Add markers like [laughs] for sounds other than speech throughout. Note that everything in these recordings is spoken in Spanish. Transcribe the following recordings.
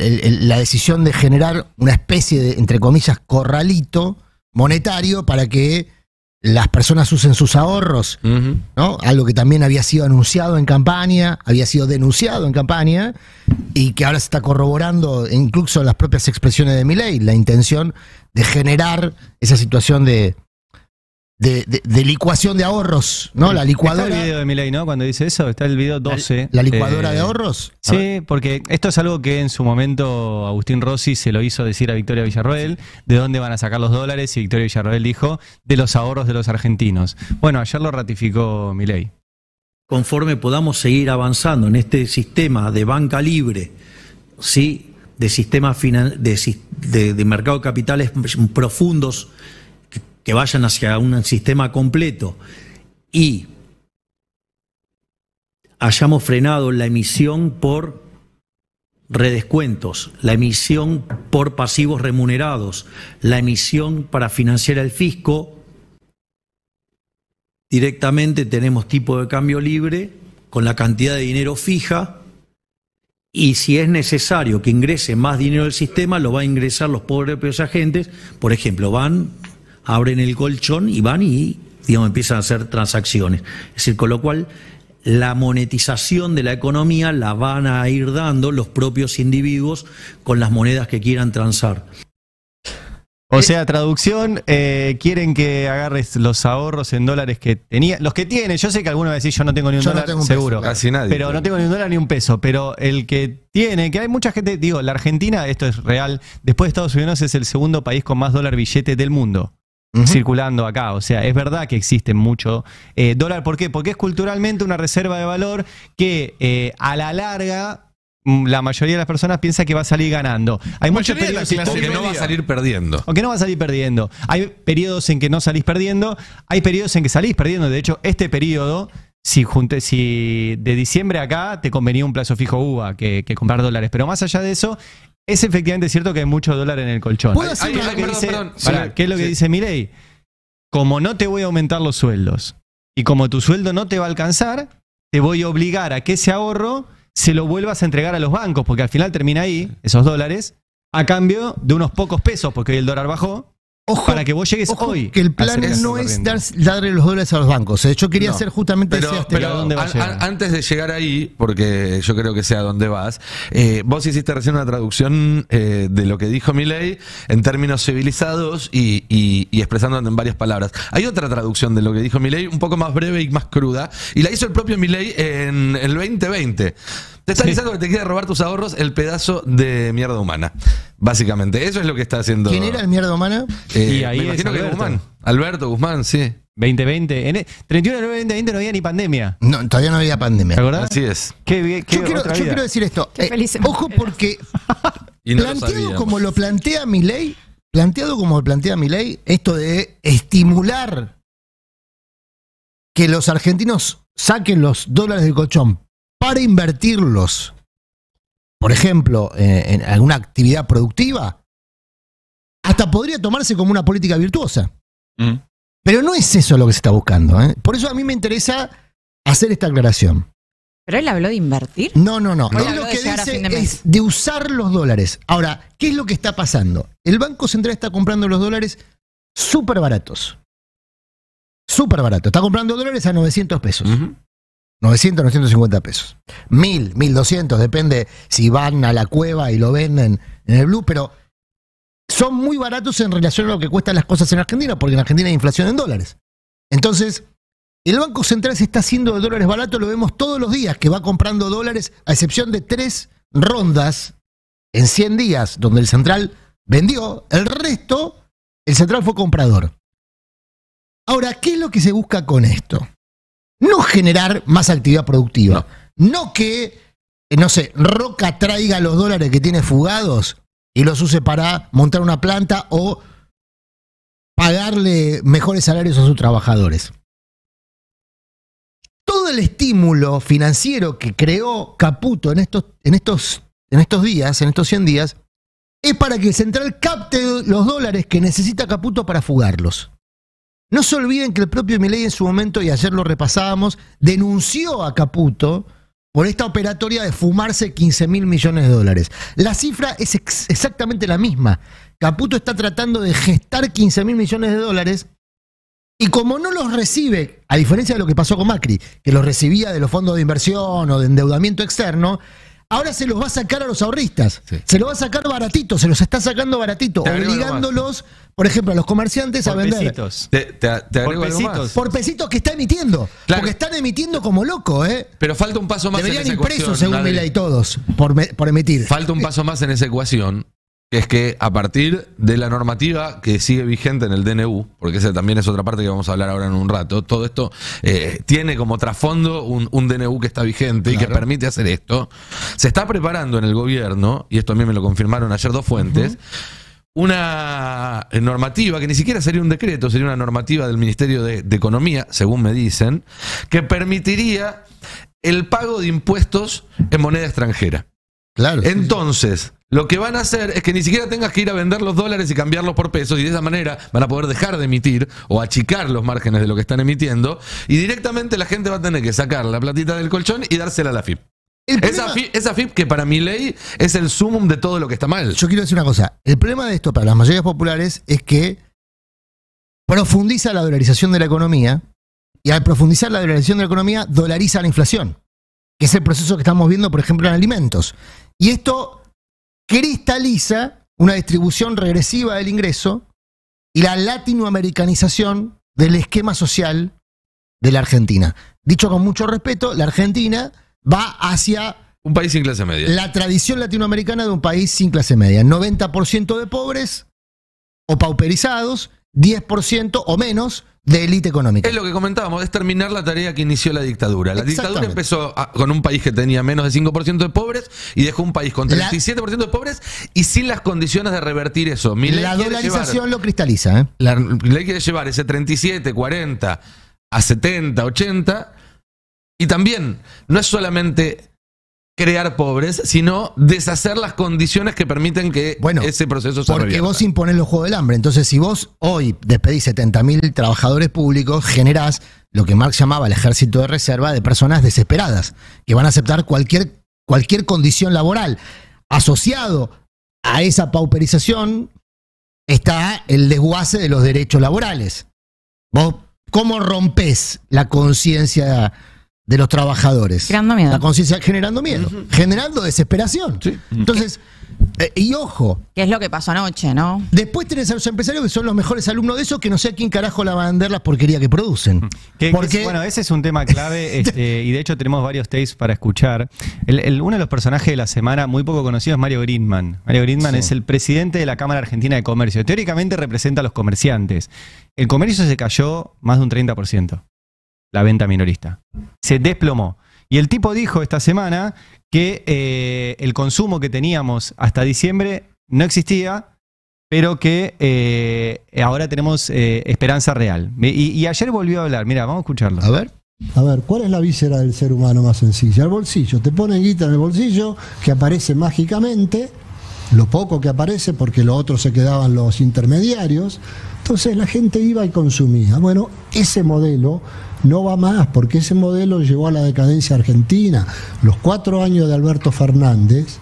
la decisión de generar una especie de, entre comillas, corralito monetario para que las personas usen sus ahorros, ¿no? Algo que también había sido anunciado en campaña, había sido denunciado en campaña, y que ahora se está corroborando incluso en las propias expresiones de mi ley, la intención de generar esa situación de, de, de, licuación de ahorros, ¿no? La licuadora. Está el video de Milei, ¿no? Cuando dice eso, está el video 12. ¿La, licuadora eh, de ahorros? sí, porque esto es algo que en su momento Agustín Rossi se lo hizo decir a Victoria Villarroel, de dónde van a sacar los dólares, y Victoria Villarroel dijo, de los ahorros de los argentinos. Bueno, ayer lo ratificó Milei. Conforme podamos seguir avanzando en este sistema de banca libre, ¿sí? de sistemas de, de, de mercado de capitales profundos vayan hacia un sistema completo y hayamos frenado la emisión por redescuentos, la emisión por pasivos remunerados, la emisión para financiar el fisco, directamente tenemos tipo de cambio libre con la cantidad de dinero fija y si es necesario que ingrese más dinero del sistema, lo van a ingresar los pobres propios agentes, por ejemplo, van abren el colchón y van y digamos, empiezan a hacer transacciones. Es decir, con lo cual la monetización de la economía la van a ir dando los propios individuos con las monedas que quieran transar. O sea, traducción, eh, quieren que agarres los ahorros en dólares que tenía, los que tiene, yo sé que algunos decís yo no tengo ni un dólar, seguro, Pero no tengo ni un dólar ni un peso, pero el que tiene, que hay mucha gente, digo, la Argentina, esto es real, después de Estados Unidos es el segundo país con más dólar billete del mundo circulando acá. O sea, es verdad que existe mucho eh, dólar. ¿Por qué? Porque es culturalmente una reserva de valor que eh, a la larga mm, la mayoría de las personas piensa que va a salir ganando. Hay muchos periodos en que no va a salir perdiendo. que no va a salir perdiendo. Hay periodos en que no salís perdiendo, hay periodos en que salís perdiendo. De hecho, este periodo, si, si de diciembre acá, te convenía un plazo fijo UVA que comprar dólares. Pero más allá de eso, es efectivamente cierto que hay mucho dólar en el colchón. ¿Qué es lo que dice Mirei? Como no te voy a aumentar los sueldos y como tu sueldo no te va a alcanzar, te voy a obligar a que ese ahorro se lo vuelvas a entregar a los bancos, porque al final termina ahí, esos dólares, a cambio de unos pocos pesos, porque hoy el dólar bajó, Ojo, para que vos llegues hoy. Que el plan no es darle los dólares a los bancos. ¿eh? Yo quería hacer justamente pero, ese dónde vas. a, Antes de llegar ahí, porque yo creo que sea dónde vas, eh, vos hiciste recién una traducción eh, de lo que dijo Milei en términos civilizados y, y, en varias palabras. Hay otra traducción de lo que dijo Milei, un poco más breve y más cruda, y la hizo el propio Milei en el 2020. Te está diciendo que te quiere robar tus ahorros el pedazo de mierda humana. Básicamente, eso es lo que está haciendo. ¿Quién era el mierda humana? Eh, y ahí me Alberto. Guzmán. Alberto Guzmán, sí. 2020. En el, 31 de 2020 no había ni pandemia. No, todavía no había pandemia. ¿De verdad? Así es. yo, quiero, decir esto. Eh, ojo porque [laughs] planteado como lo plantea mi ley, planteado como lo plantea mi ley, esto de estimular que los argentinos saquen los dólares del colchón para invertirlos, por ejemplo, eh, en, alguna actividad productiva, hasta podría tomarse como una política virtuosa. Mm. Pero no es eso lo que se está buscando. ¿eh? Por eso a mí me interesa hacer esta aclaración. ¿Pero él habló de invertir? No, no, no. lo que dice es de usar los dólares. Ahora, ¿qué es lo que está pasando? El Banco Central está comprando los dólares súper baratos. Súper barato. Está comprando dólares a 900 pesos. 900, 950 pesos. 1000, 1200, depende si van a la cueva y lo venden en el Blue, pero son muy baratos en relación a lo que cuestan las cosas en Argentina, porque en Argentina hay inflación en dólares. Entonces, el Banco Central se está haciendo de dólares baratos, lo vemos todos los días, que va comprando dólares, a excepción de tres rondas en 100 días, donde el Central vendió, el resto, el Central fue comprador. Ahora, ¿qué es lo que se busca con esto? no generar más actividad productiva. No, que, eh, no sé, Roca traiga los dólares que tiene fugados y los use para montar una planta o pagarle mejores salarios a sus trabajadores. Todo el estímulo financiero que creó Caputo en estos, en estos, en estos días, en estos 100 días, es para que el central capte los dólares que necesita Caputo para fugarlos. No se olviden que el propio Milei en su momento, y ayer lo repasábamos, denunció a Caputo por esta operatoria de fumarse 15 mil millones de dólares. La cifra es exactamente la misma. Caputo está tratando de gestar 15 mil millones de dólares y como no los recibe, a diferencia de lo que pasó con Macri, que los recibía de los fondos de inversión o de endeudamiento externo, ahora se los va a sacar a los ahorristas. Se los va a sacar baratito, se los está sacando baratito, obligándolos por ejemplo, los comerciantes a vender. Pesitos. por pesitos. Por pesitos que está emitiendo. Porque están emitiendo como loco, ¿eh? Pero falta un paso más en esa ecuación. impresos, según Mila y todos, por, emitir. Falta un paso más en esa ecuación, que es que a partir de la normativa que sigue vigente en el DNU, porque esa también es otra parte que vamos a hablar ahora en un rato, todo esto eh, tiene como trasfondo un, DNU que está vigente y que permite hacer esto. Se está preparando en el gobierno, y esto a mí me lo confirmaron ayer dos fuentes, una eh, normativa, que ni siquiera sería un decreto, sería una normativa del Ministerio de, Economía, según me dicen, que permitiría el pago de impuestos en moneda extranjera. Claro. Entonces, lo que van a hacer es que ni siquiera tengas que ir a vender los dólares y cambiarlos por pesos, y de esa manera van a poder dejar de emitir o achicar los márgenes de lo que están emitiendo, y directamente la gente va a tener que sacar la platita del colchón y dársela a la FIP. Esa, FIP que para mi ley es el sumum de todo lo que está mal. Yo quiero decir una cosa. El problema de esto para las mayorías populares es que profundiza la dolarización de la economía y al profundizar la dolarización de la economía dolariza la inflación, que es el proceso que estamos viendo, por ejemplo, en alimentos. Y esto cristaliza una distribución regresiva del ingreso y la latinoamericanización del esquema social de la Argentina. Dicho con mucho respeto, la Argentina va hacia... Un país sin clase media. La tradición latinoamericana de un país sin clase media. 90% de pobres o pauperizados, 10% o menos de élite económica. Es lo que comentábamos, es terminar la tarea que inició la dictadura. La dictadura empezó con un país que tenía menos de 5% de pobres y dejó un país con 37% de pobres y sin las condiciones de revertir eso. la dolarización lo cristaliza. ¿eh? La ley quiere llevar ese 37, 40 a 70, 80 y también, no es solamente crear pobres, sino deshacer las condiciones que permiten que ese proceso se Porque vos impones el juego del hambre. Entonces, si vos hoy despedís 70.000 trabajadores públicos, generás lo que Marx llamaba el ejército de reserva de personas desesperadas, que van a aceptar cualquier, cualquier condición laboral. Asociado a esa pauperización está el desguace de los derechos laborales. Vos, ¿cómo rompes la conciencia de los trabajadores. Generando miedo. La conciencia generando miedo, generando desesperación. Entonces, eh, y ojo. ¿Qué es lo que pasó anoche, no? Después tenés a los empresarios que son los mejores alumnos de eso, que no sé a quién carajo la van a vender las porquería que producen. Porque... bueno, ese es un tema clave [laughs] este, y de hecho tenemos varios tapes para escuchar. uno de los personajes de la semana muy poco conocido es Mario Greenman. Mario Greenman es el presidente de la Cámara Argentina de Comercio. Teóricamente representa a los comerciantes. El comercio se cayó más de un 30% la venta minorista. Se desplomó. Y el tipo dijo esta semana que eh, el consumo que teníamos hasta diciembre no existía, pero que eh, ahora tenemos eh, esperanza real. Y, ayer volvió a hablar, mira, vamos a escucharlo. A ver. A ver, ¿cuál es la víscera del ser humano más sencilla? El bolsillo. Te ponen guita en el bolsillo, que aparece mágicamente, lo poco que aparece, porque lo otro se quedaban los intermediarios. Entonces la gente iba y consumía. Bueno, ese modelo no va más, porque ese modelo llevó a la decadencia argentina. Los cuatro años de Alberto Fernández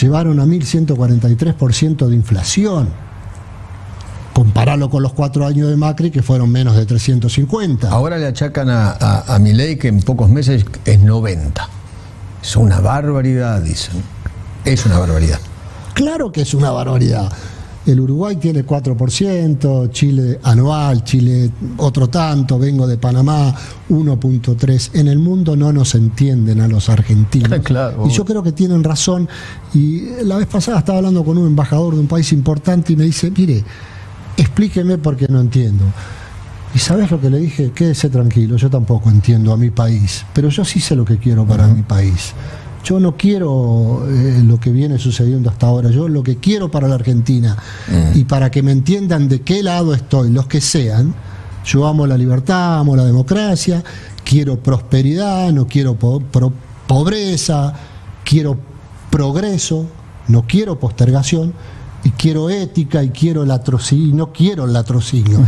llevaron a 1.143% de inflación. Compararlo con los cuatro años de Macri, que fueron menos de 350. Ahora le achacan a, a, que en pocos meses es 90. Es una barbaridad, dicen. Es una barbaridad. Claro que es una barbaridad. El Uruguay tiene 4%, Chile anual, Chile otro tanto, vengo de Panamá, 1.3%. En el mundo no nos entienden a los argentinos. [laughs] Y yo creo que tienen razón. Y la vez pasada estaba hablando con un embajador de un país importante y me dice, mire, explíqueme porque no entiendo. ¿Y sabes lo que le dije? Quédese tranquilo, yo tampoco entiendo a mi país, pero yo sí sé lo que quiero para mi país. Yo no quiero eh, lo que viene sucediendo hasta ahora, yo lo que quiero para la Argentina eh. y para que me entiendan de qué lado estoy, los que sean, yo amo la libertad, amo la democracia, quiero prosperidad, no quiero pobreza, quiero progreso, no quiero postergación, y quiero ética, y quiero latrocinio, no quiero latrocinio.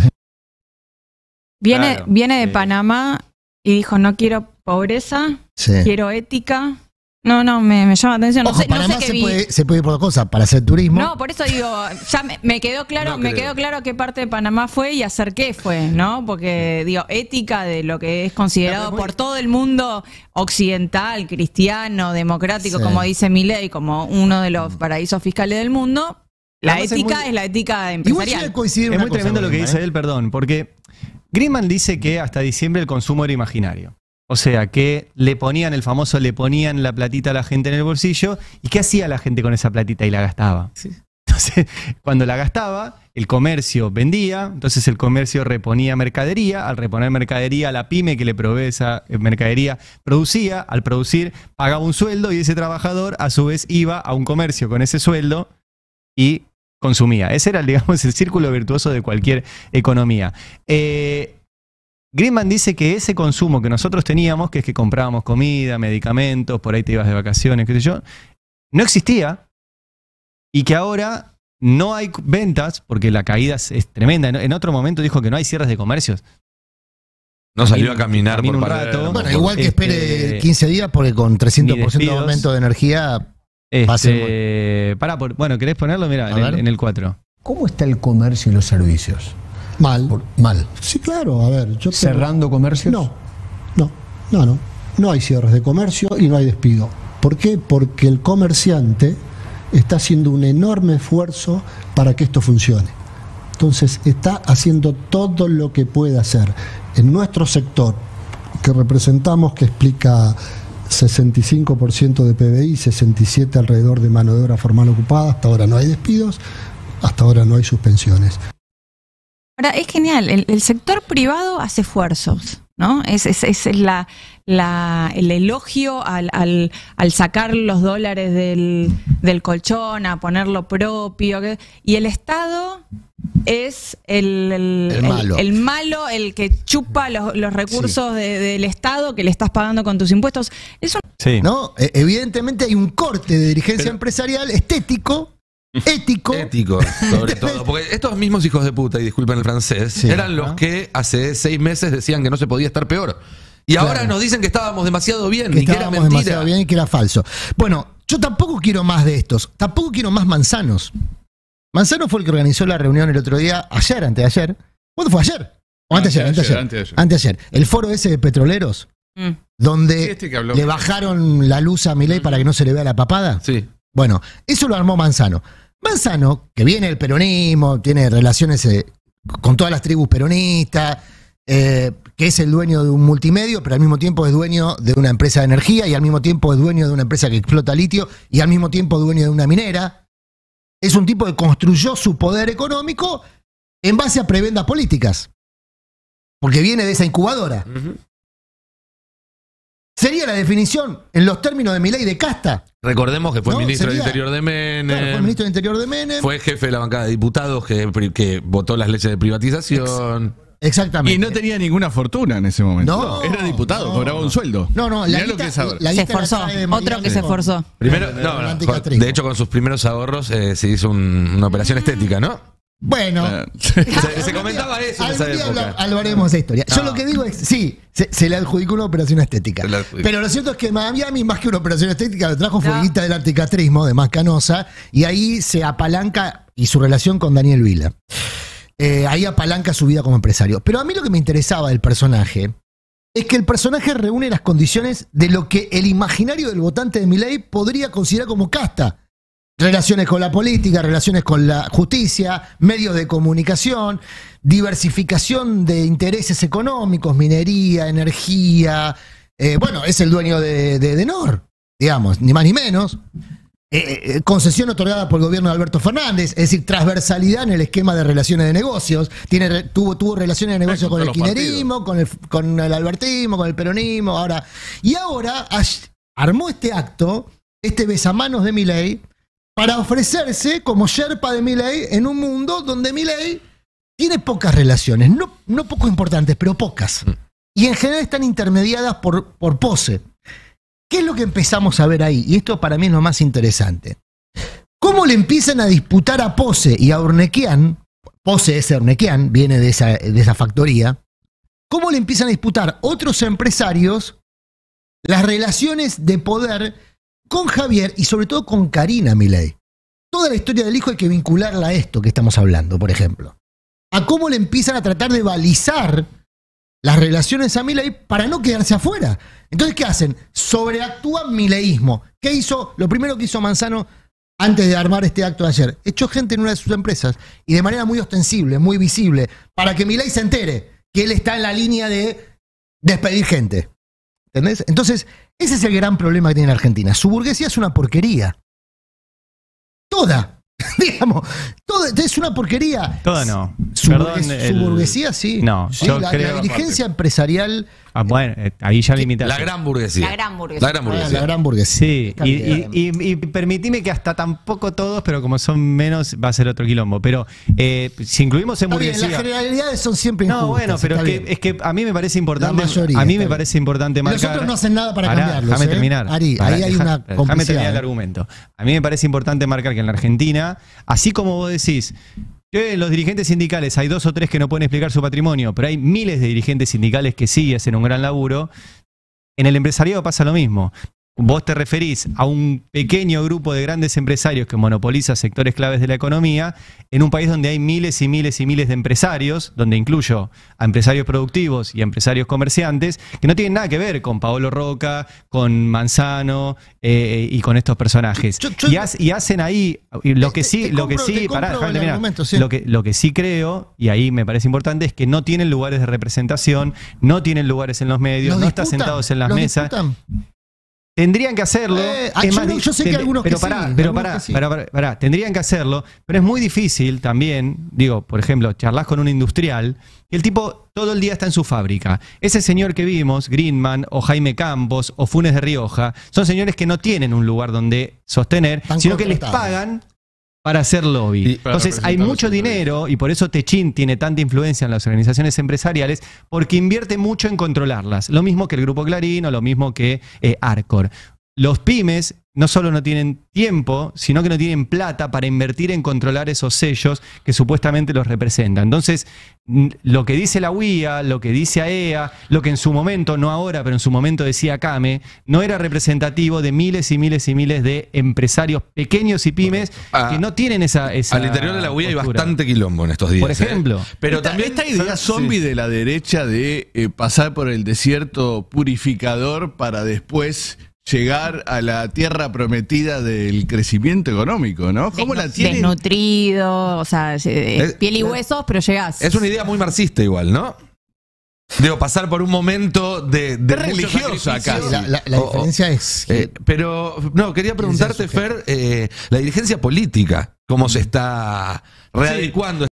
[laughs] Viene, de Panamá y dijo, no quiero pobreza, quiero ética, no, no, me, llama la atención. no Panamá se, puede, se ir por dos cosas, para hacer turismo. No, por eso digo, ya me, quedó claro, me quedó claro qué parte de Panamá fue y hacer qué fue, ¿no? Porque digo, ética de lo que es considerado por todo el mundo occidental, cristiano, democrático, como dice Milei, como uno de los mm. paraísos fiscales del mundo. La ética es, la ética empresarial. Igual es muy tremendo lo que dice ¿eh? él, perdón, porque grimman dice que hasta diciembre el consumo era imaginario. O sea, que le ponían el famoso, le ponían la platita a la gente en el bolsillo. ¿Y qué hacía la gente con esa platita? Y la gastaba. Entonces, [laughs] cuando la gastaba, el comercio vendía, entonces el comercio reponía mercadería, al reponer mercadería, la pyme que le provee esa eh, mercadería producía, al producir pagaba un sueldo y ese trabajador a su vez iba a un comercio con ese sueldo y consumía. Ese era, [laughs] digamos, el círculo virtuoso de cualquier economía. Eh, Greenman dice que ese consumo que nosotros teníamos, que es que comprábamos comida, medicamentos, por ahí te ibas de vacaciones, qué sé yo, no existía y que ahora no hay ventas porque la caída es, tremenda. En, otro momento dijo que no hay cierres de comercios. No salió a caminar por un rato. Bueno, igual que espere 15 este, días porque con 300% de aumento de energía este, bueno, ¿querés ponerlo? Mira, en, en el 4. ¿Cómo está el comercio y los servicios? Mal. mal. Sí, claro, a ver. ¿Cerrando comercios? No, no, no, no. No hay cierres de comercio y no hay despido. ¿Por qué? Porque el comerciante está haciendo un enorme esfuerzo para que esto funcione. Entonces está haciendo todo lo que puede hacer. En nuestro sector, que representamos, que explica 65% de PBI, 67% alrededor de mano de obra formal ocupada, hasta ahora no hay despidos, hasta ahora no hay suspensiones. Ahora, es genial, el, sector privado hace esfuerzos, ¿no? Es, es, el elogio al, al, sacar los dólares del, colchón, a ponerlo propio, y el Estado es el, el, malo. el, que chupa los, recursos del Estado que le estás pagando con tus impuestos. Eso sí. no, e-, evidentemente hay un corte de dirigencia empresarial estético ético. Ético, sobre todo. [laughs] Porque estos mismos hijos de puta, y disculpen el francés, eran los que hace seis meses decían que no se podía estar peor. Y ahora nos dicen que estábamos demasiado bien, que y estábamos era mentira. demasiado bien y que era falso. Bueno, yo tampoco quiero más de estos, tampoco quiero más manzanos. Manzano fue el que organizó la reunión el otro día, ayer, ayer ¿Cuándo fue ayer? O anteayer, anteayer, anteayer, El foro ese de petroleros, mm. donde este le bajaron la luz a Milei para que no se le vea la papada. Sí. Bueno, eso lo armó Manzano. Manzano, que viene del peronismo, tiene relaciones eh, con todas las tribus peronistas, eh, que es el dueño de un multimedio, pero al mismo tiempo es dueño de una empresa de energía y al mismo tiempo es dueño de una empresa que explota litio y al mismo tiempo dueño de una minera. Es un tipo que construyó su poder económico en base a prebendas políticas, porque viene de esa incubadora. Sería la definición, en los términos de mi ley de casta. Recordemos que fue ministro del Interior de Menem. fue ministro del Interior de Menem. Fue jefe de la bancada de diputados que, votó las leyes de privatización. Exactamente. Y no tenía ninguna fortuna en ese momento. No, era diputado, cobraba un sueldo. No, no, la, se esforzó. Otro que se esforzó. Primero, no, de hecho, con sus primeros ahorros eh, se hizo una operación estética, ¿no? Bueno, ah. [laughs] se, comentaba eso. En esa historia. Yo lo que digo es, sí, se, le adjudicó una operación estética. Pero lo cierto es que Miami, más que una operación estética, lo trajo Fueguita del anticatrismo de canosa, y ahí se apalanca y su relación con Daniel Vila. Eh, ahí apalanca su vida como empresario. Pero a mí lo que me interesaba del personaje es que el personaje reúne las condiciones de lo que el imaginario del votante de Miley podría considerar como casta relaciones con la política, relaciones con la justicia, medios de comunicación, diversificación de intereses económicos, minería, energía. Eh, bueno, es el dueño de, de, NOR, digamos, ni más ni menos. Eh, eh, concesión otorgada por el gobierno de Alberto Fernández, es decir, transversalidad en el esquema de relaciones de negocios. Tiene, tuvo, tuvo relaciones de negocios con el quinerismo, con el, con el albertismo, con el peronismo, ahora. Y ahora armó este acto, este besamanos de mi ley, para ofrecerse como Sherpa de Milley en un mundo donde Milley tiene pocas relaciones, no, no poco importantes, pero pocas. Mm. Y en general están intermediadas por, pose. ¿Qué es lo que empezamos a ver ahí? Y esto para mí es lo más interesante. ¿Cómo le empiezan a disputar a Pose y a Urnequian? Pose es Urnequian, viene de esa, de esa factoría. ¿Cómo le empiezan a disputar otros empresarios las relaciones de poder con Javier y sobre todo con Karina Milei. Toda la historia del hijo hay que vincularla a esto que estamos hablando, por ejemplo. A cómo le empiezan a tratar de balizar las relaciones a Milei para no quedarse afuera. Entonces, ¿qué hacen? Sobreactúan mileísmo. ¿Qué hizo? Lo primero que hizo Manzano antes de armar este acto de ayer. Echó gente en una de sus empresas y de manera muy ostensible, muy visible, para que Milei se entere que él está en la línea de despedir gente. ¿Entendés? Entonces, ese es el gran problema que tiene Argentina. Su burguesía es una porquería. Toda. [laughs] Digamos, es una porquería. Toda no. Su, burguesía sí. No, la, dirigencia empresarial Ah, bueno, eh, ahí ya limita. La gran burguesía. La gran burguesía. La gran burguesía. La gran burguesía. Sí, y, y, permitime que hasta tampoco todos, pero como son menos, va a ser otro quilombo. Pero eh, si incluimos en burguesía. Bien, las generalidades son siempre No, bueno, pero es que, a mí me parece importante. La mayoría, a mí me parece importante marcar. Nosotros no hacen nada para cambiarlos. Déjame ¿eh? terminar. ahí hay una Déjame terminar el argumento. A mí me parece importante marcar que en la Argentina, así como vos decís, los dirigentes sindicales, hay dos o tres que no pueden explicar su patrimonio, pero hay miles de dirigentes sindicales que sí hacen un gran laburo. En el empresariado pasa lo mismo vos te referís a un pequeño grupo de grandes empresarios que monopoliza sectores claves de la economía en un país donde hay miles y miles y miles de empresarios, donde incluyo a empresarios productivos y empresarios comerciantes, que no tienen nada que ver con Paolo Roca, con Manzano eh, y con estos personajes. y, hacen ahí lo que sí, lo que sí, lo que sí creo y ahí me parece importante es que no tienen lugares de representación, no tienen lugares en los medios, no están sentados en las mesas. Tendrían que hacerlo. pero que Pero tendrían que hacerlo. Pero es muy difícil también, digo, por ejemplo, charlas con un industrial y el tipo todo el día está en su fábrica. Ese señor que vimos, Greenman o Jaime Campos o Funes de Rioja, son señores que no tienen un lugar donde sostener, sino que les pagan para hacer lobby. Entonces hay mucho dinero y por eso Techin tiene tanta influencia en las organizaciones empresariales porque invierte mucho en controlarlas. Lo mismo que el Grupo Clarín o lo mismo que eh, Arcor. Los pymes no solo no tienen tiempo, sino que no tienen plata para invertir en controlar esos sellos que supuestamente los representan. Entonces, lo que dice la UIA, lo que dice AEA, e lo que en su momento, no ahora, pero en su momento decía CAME, no era representativo de miles y miles y miles de empresarios pequeños y pymes ah, que no tienen esa, Al interior de la UIA hay bastante quilombo en estos días. Por ¿eh? ejemplo. Pero también esta idea zombie de la derecha de eh, pasar por el desierto purificador para después llegar a la tierra prometida del crecimiento económico, ¿no? ¿Cómo la tienes? Desnutrido, o sea, eh, piel y huesos, pero llegás. Es una idea muy marxista igual, ¿no? Debo pasar por un momento de, religiosa casi. La, diferencia es. Eh, pero, no, quería preguntarte, Fer, eh, la dirigencia política, cómo se está readecuando.